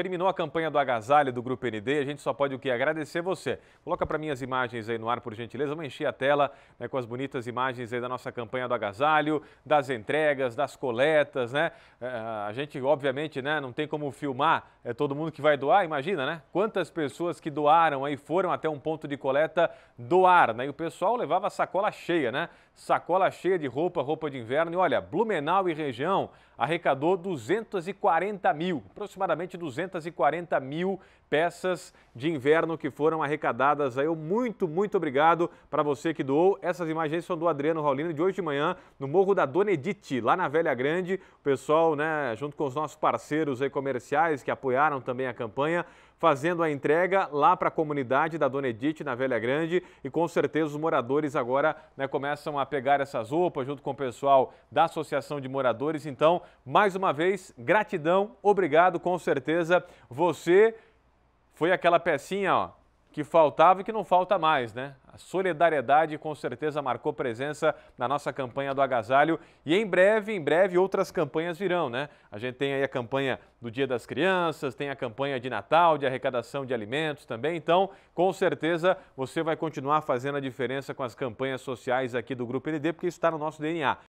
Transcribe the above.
Terminou a campanha do agasalho do Grupo ND, a gente só pode o que agradecer você. Coloca para mim as imagens aí no ar, por gentileza. Vamos encher a tela né, com as bonitas imagens aí da nossa campanha do agasalho, das entregas, das coletas, né? É, a gente, obviamente, né, não tem como filmar é, todo mundo que vai doar, imagina, né? Quantas pessoas que doaram aí foram até um ponto de coleta doar, né? E o pessoal levava a sacola cheia, né? Sacola cheia de roupa, roupa de inverno. E olha, Blumenau e região arrecadou 240 mil, aproximadamente 200 240 mil peças de inverno que foram arrecadadas. Aí, muito, muito obrigado para você que doou. Essas imagens são do Adriano Raulino de hoje de manhã, no Morro da Dona Edith, lá na Velha Grande. O pessoal, né, junto com os nossos parceiros aí comerciais que apoiaram também a campanha, fazendo a entrega lá para a comunidade da Dona Edith, na Velha Grande. E com certeza os moradores agora né, começam a pegar essas roupas junto com o pessoal da Associação de Moradores. Então, mais uma vez, gratidão, obrigado, com certeza você foi aquela pecinha ó, que faltava e que não falta mais, né? A solidariedade com certeza marcou presença na nossa campanha do agasalho e em breve, em breve outras campanhas virão, né? A gente tem aí a campanha do Dia das Crianças, tem a campanha de Natal, de arrecadação de alimentos também. Então, com certeza você vai continuar fazendo a diferença com as campanhas sociais aqui do Grupo LD, porque isso está no nosso DNA.